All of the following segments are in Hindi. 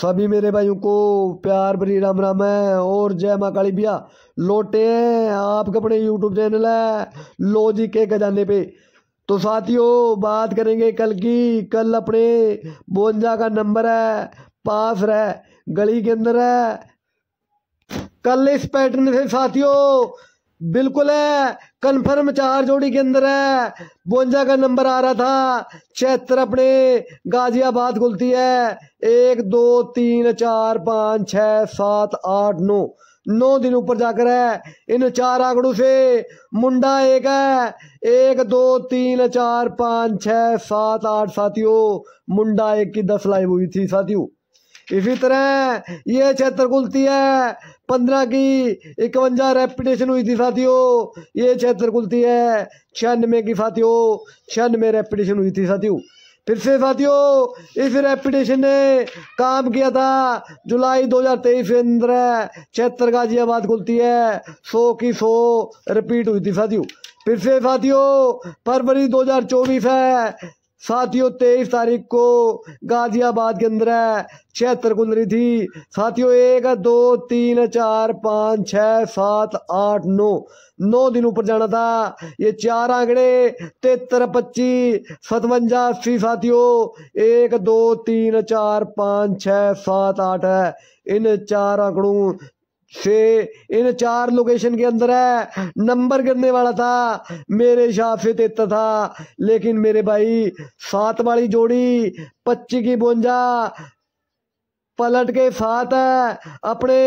सभी मेरे भाइयों को प्यार भरी राम राम है और जय माँ काली भैया लौटे हैं आपके अपने यूट्यूब चैनल है जी के खजाने पे तो साथियों बात करेंगे कल की कल अपने बोंजा का नंबर है पास रह गली के अंदर है कल इस पैटर्न से साथियों बिल्कुल है कन्फर्म चार जोड़ी के अंदर है बोंजा का नंबर आ रहा था चैत्र अपने गाजियाबाद खुलती है एक दो तीन चार पाँच छ सात आठ नौ नौ दिन ऊपर जाकर है इन चार आंकड़ों से मुंडा एक है एक दो तीन चार पाँच छ सात आठ साथियों मुंडा एक की दस लाइव हुई थी साथियों इसी तरह ये क्षेत्र कुलती है पंद्रह की इक्वंजा रेपुटेशन हुई थी साथियों ये क्षेत्र कुलती है छियानवे की साथियों छियानवे रेपुटेशन हुई थी साथियों फिर से साथियों इस रेपुटेशन ने काम किया था जुलाई 2023 के अंदर छिहत्तर गाजियाबाद खुलती है सो की सो रिपीट हुई थी साथियों फिर से साथियों फरवरी 2024 है साथियों तेईस तारीख को गाजियाबाद के अंदर छिहत्तर कुंदरी थी साथियों एक दो तीन चार पाँच छः सात आठ नौ नौ दिन ऊपर जाना था ये चार आंकड़े तेहत्तर पच्चीस सतवंजा अस्सी साथियों एक दो तीन चार पाँच छः सात आठ है इन चार आंकड़ों से इन चार लोकेशन के अंदर है नंबर गिरने वाला था मेरे हिसाब से तेता था लेकिन मेरे भाई सात वाली जोड़ी पच्ची की बोंजा पलट के साथ है अपने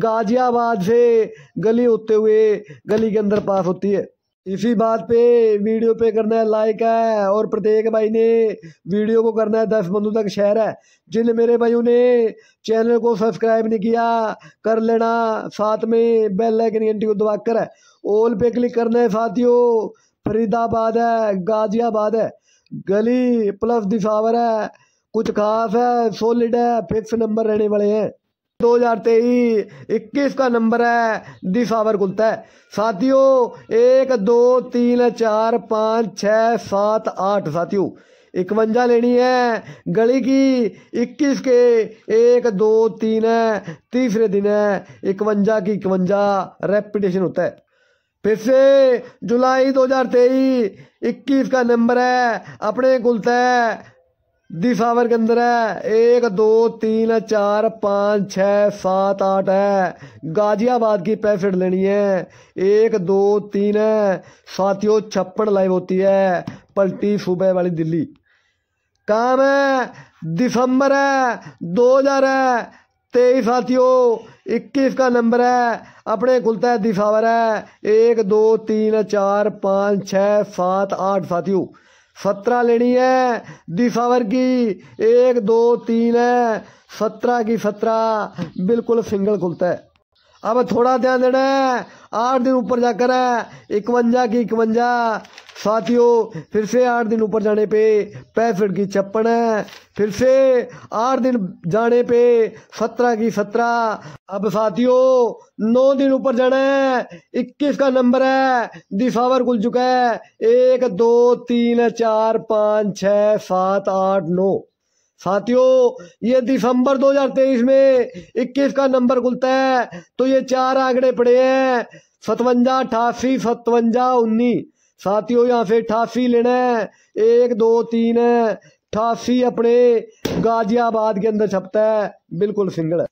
गाजियाबाद से गली होते हुए गली के अंदर पास होती है इसी बात पे वीडियो पे करना है लाइक है और प्रत्येक भाई ने वीडियो को करना है दस बंधु तक शेयर है जिन मेरे भाइयों ने चैनल को सब्सक्राइब नहीं किया कर लेना साथ में बेल आइकन घंटी को दबाकर है ऑल पे क्लिक करना है साथियों फरीदाबाद है गाजियाबाद है गली प्लस दिशावर है कुछ खास है सोलिड है फिक्स नंबर रहने वाले हैं दो हजार तेईस इक्कीस का नंबर है दिसावर कुलता है साथियों एक दो तीन चार पाँच छः सात आठ साथियों इकवंजा लेनी है गली की इक्कीस के एक दो तीन है तीसरे दिन है इकवंजा की इकवंजा रेपिटेशन होता है फिर से जुलाई दो हजार तेईस इक्कीस का नंबर है अपने कुलता है दिस आवर के अंदर है एक दो तीन चार पाँच छः सात आठ है गाजियाबाद की पैसेट लेनी है एक दो तीन है साथियों छप्पन लाइव होती है पलटी सुबह वाली दिल्ली काम है दिसंबर है दो हजार है तेईस साथियों इक्कीस का नंबर है अपने खुलता है दिसावर है एक दो तीन चार पाँच छः सात आठ साथियों सत्रह लेनी है दिशावर की एक दो तीन है सत्रह की सत्रह बिल्कुल सिंगल खुलता है अब थोड़ा ध्यान देना है आठ दिन ऊपर जाकर है इकवंजा की इकवंजा साथियों फिर से आठ दिन ऊपर जाने पे पैंसठ की छप्पन है फिर से आठ दिन जाने पे सत्रह की सत्रह अब साथियों नौ दिन ऊपर जाना है इक्कीस का नंबर है दिशावर खुल चुका है एक दो तीन चार पाँच छ सात आठ नौ साथियों ये दिसंबर 2023 में 21 का नंबर खुलता है तो ये चार आंकड़े पड़े हैं सतवंजा अठासी सतवंजा उन्नीस साथियों यहाँ से अठासी लेना है एक दो तीन अट्ठासी अपने गाजियाबाद के अंदर छपता है बिल्कुल सिंगल है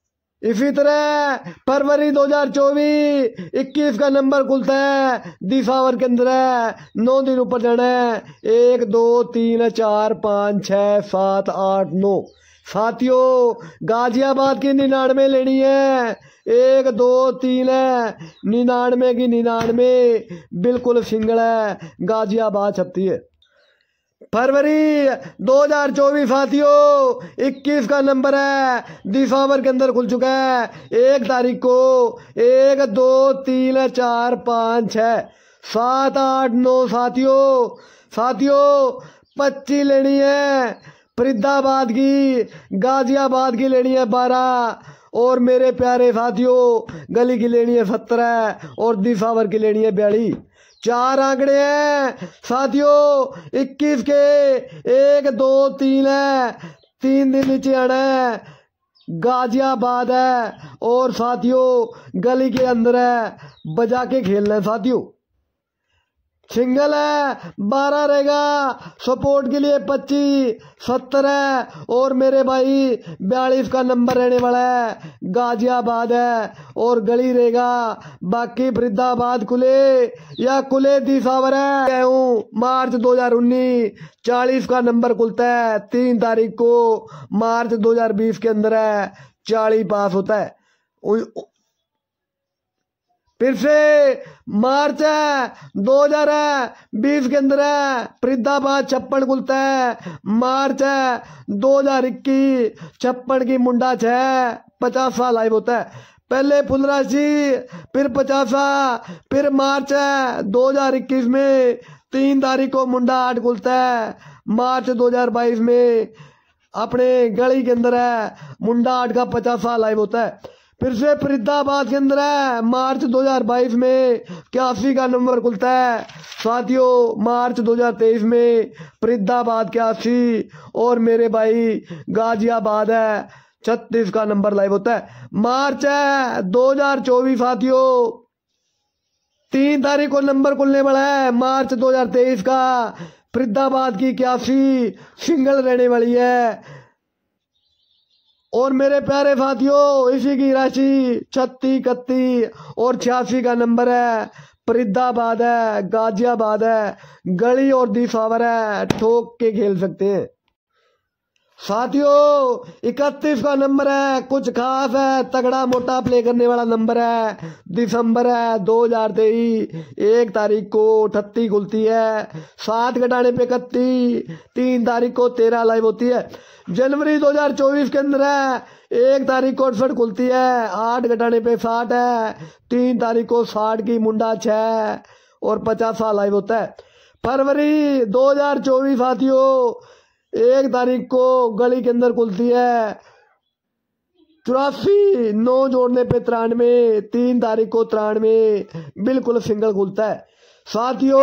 इसी तरह फरवरी 2024 21 का नंबर खुलता है दिसावर के अंदर है नौ दिन ऊपर जाना है एक दो तीन चार पाँच छ सात आठ नौ साथियों गाजियाबाद की निन्यानवे लेनी है एक दो तीन है निन्यानवे की निन्यानवे बिल्कुल सिंगल है गाजियाबाद छपती है फरवरी 2024 साथियों 21 का नंबर है दिसंबर के अंदर खुल चुका है एक तारीख को एक दो तीन चार पाँच छ सात आठ नौ साथियों साथियों पच्चीस लेनी है फरीदाबाद की गाजियाबाद की लेनी है बारह और मेरे प्यारे साथियों गली की लेनी है सत्रह और दिसावर की लेनी है बयालीस चार आंकड़े हैं साथियों इक्कीस के एक दो तीन है तीन दिन नीचे आना है गाजियाबाद है और साथियों गली के अंदर है बजा के खेलना है साथियों सिंगल है बारह रहेगा सपोर्ट के लिए पच्चीस सत्तर है और मेरे भाई बयालीस का नंबर रहने वाला है गाजियाबाद है और गली रहेगा बाकी फरीदाबाद खुले या दी सावर है हूँ मार्च 2019 चालीस का नंबर खुलता है तीन तारीख को मार्च 2020 के अंदर है चालीस पास होता है फिर से मार्च है दो हजार है बीस के अंदर है फरीदाबाद छप्पन खुलता है मार्च है दो हजार इक्कीस छप्पन की मुंडा छ पचास साल लाइव होता है पहले पुनराशी फिर पचासा फिर मार्च है दो हजार इक्कीस में तीन तारीख को मुंडा आठ खुलता है मार्च दो हजार बाईस में अपने गली के अंदर है मुंडा आठ का पचासा लाइव होता है फिर से फरीदाबाद के अंदर है मार्च 2022 में क्यासी का नंबर खुलता है साथियों मार्च 2023 में फरीदाबाद क्यासी और मेरे भाई गाजियाबाद है छत्तीस का नंबर लाइव होता है मार्च है 2024 साथियों तीन तारीख को नंबर खुलने वाला है मार्च 2023 का फरीदाबाद की क्यासी सिंगल रहने वाली है और मेरे प्यारे साथियों इसी की राशि छत्ती इकती और छियासी का नंबर है फरीदाबाद है गाजियाबाद है गली और दिशावर है ठोक के खेल सकते हैं साथियों इकतीस का नंबर है कुछ खास है तगड़ा मोटा प्ले करने वाला नंबर है दिसंबर है दो हजार तेईस एक तारीख को अठत्ती खुलती है सात घटाने पे इकतीस तीन तारीख को तेरह लाइव होती है जनवरी दो हजार चौबीस के अंदर है एक तारीख को अड़सठ खुलती है आठ घटाने पे साठ है तीन तारीख को साठ की मुंडा छः और पचास लाइव होता है फरवरी दो चौबीस साथियों एक तारीख को गली के अंदर खुलती है चौरासी नौ जोड़ने पे तिरानवे तीन तारीख को तिरानवे बिल्कुल सिंगल खुलता है साथियों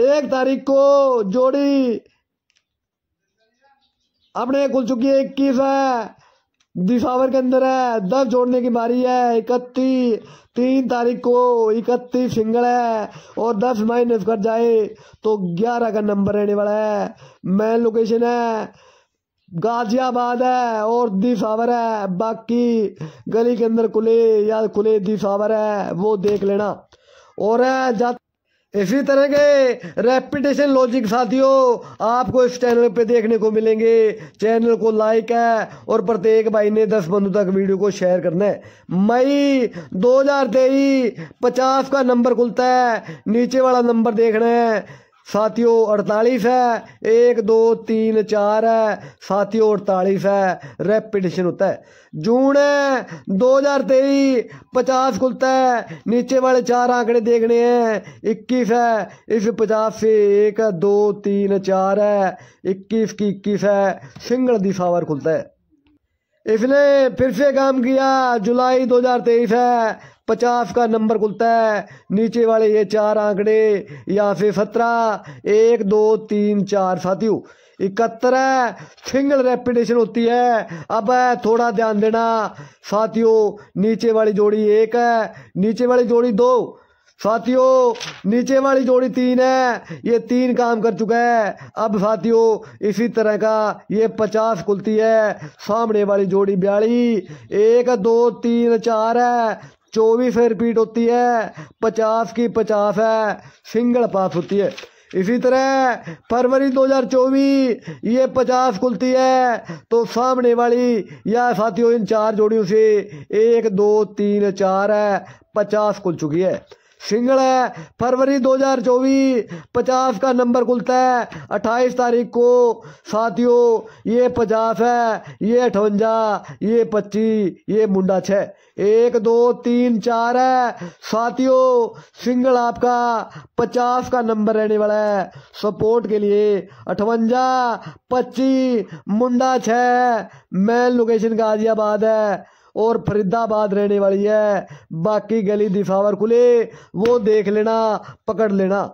एक तारीख को जोड़ी अपने खुल चुकी है इक्कीस है दिसावर के अंदर है दस जोड़ने की बारी है इकतीस तीन तारीख को इकतीस सिंगल है और दस माइनस कर जाए तो ग्यारह का नंबर रहने वाला है मेन लोकेशन है गाजियाबाद है और दिसावर है बाकी गली के अंदर खुले या खुले दिसावर है वो देख लेना और है जाते इसी तरह के रेपिटेशन लॉजिक साथियों आपको इस चैनल पे देखने को मिलेंगे चैनल को लाइक है और प्रत्येक भाई ने दस बंधु तक वीडियो को शेयर करना है मई दो हजार तेईस पचास का नंबर खुलता है नीचे वाला नंबर देखना है साथियों अड़तालीस है एक दो तीन चार है साथियों अड़तालीस है रेपिटेशन होता है जून है दो हजार तेईस पचास खुलता है नीचे वाले चार आंकड़े देखने हैं इक्कीस है इस पचास से एक दो तीन चार है इक्कीस की इक्कीस है सिंगल दिशावर खुलता है इसने फिर से काम किया जुलाई 2023 है पचास का नंबर खुलता है नीचे वाले ये चार आंकड़े या फिर सत्रह एक दो तीन चार साथियों इकहत्तर है सिंगल रेपिटेशन होती है अब है थोड़ा ध्यान देना साथियों नीचे वाली जोड़ी एक है नीचे वाली जोड़ी दो साथियों नीचे वाली जोड़ी तीन है ये तीन काम कर चुका है अब साथियों इसी तरह का ये पचास खुलती है सामने वाली जोड़ी बयाली एक दो तीन चार है चौबीस रिपीट होती है पचास की पचास है सिंगल पास होती है इसी तरह फरवरी 2024 ये पचास खुलती है तो सामने वाली या साथियों इन चार जोड़ियों से एक दो तीन चार है पचास खुल चुकी है सिंगल है फरवरी 2024 पचास का नंबर खुलता है अट्ठाईस तारीख को साथियों ये पचास है ये अठवंजा ये पच्चीस ये मुंडा छः एक दो तीन चार है साथियों सिंगल आपका पचास का नंबर रहने वाला है सपोर्ट के लिए अठवंजा पच्चीस मुंडा छः मेन लोकेशन गाजियाबाद है और फरीदाबाद रहने वाली है बाकी गली दिफावर खुले वो देख लेना पकड़ लेना